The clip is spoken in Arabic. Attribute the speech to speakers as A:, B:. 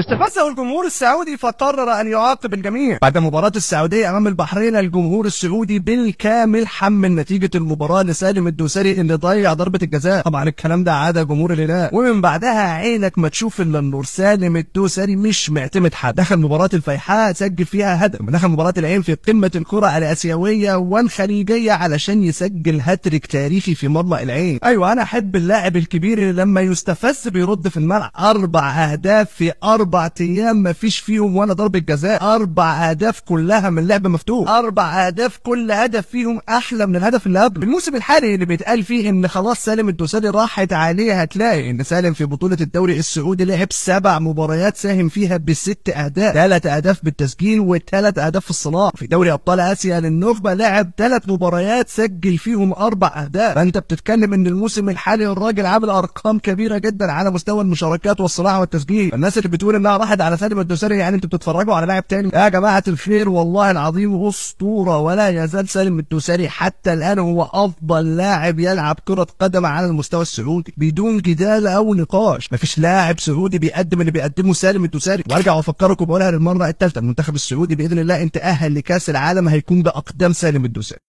A: استفزه الجمهور السعودي فقرر أن يعاقب الجميع بعد مباراة السعودية أمام البحرين الجمهور السعودي بالكامل حمل نتيجة المباراة لسالم الدوسري اللي ضيع ضربة الجزاء طبعا الكلام ده عاده جمهور الهلال ومن بعدها عينك ما تشوف إلا النور سالم الدوسري مش معتمد حد دخل مباراة الفيحاء سجل فيها هدف دخل مباراة العين في قمة الكرة الاسيويه والخليجية علشان يسجل هاتريك تاريخي في مرمى العين أيوة أنا أحب اللاعب الكبير اللي لما يستفز بيرد في الملعب أربع أهداف في أربع اربع ايام ما فيش فيهم ولا ضربه جزاء اربع اهداف كلها من لعب مفتوح اربع اهداف كل هدف فيهم احلى من الهدف اللي قبله الموسم الحالي اللي بيتقال فيه ان خلاص سالم الدوسري راحت عليه هتلاقي ان سالم في بطوله الدوري السعودي لعب سبع مباريات ساهم فيها بست اهداف ثلاث اهداف بالتسجيل وثلاث اهداف في الصناعه في دوري ابطال اسيا للنخبه لعب ثلاث مباريات سجل فيهم اربع اهداف فانت بتتكلم ان الموسم الحالي الراجل عامل ارقام كبيره جدا على مستوى المشاركات والصناعه والتسجيل الناس اللي بتقول الامر انها راحت على سالم الدوسري يعني انتوا بتتفرجوا على لاعب تاني يا جماعه الخير والله العظيم اسطوره ولا يزال سالم الدوسري حتى الان هو افضل لاعب يلعب كره قدم على المستوى السعودي بدون جدال او نقاش مفيش لاعب سعودي بيقدم اللي بيقدمه سالم الدوسري وارجع افكركم بقولها للمره الثالثه المنتخب السعودي باذن الله انت اهل لكاس العالم هيكون باقدام سالم الدوسري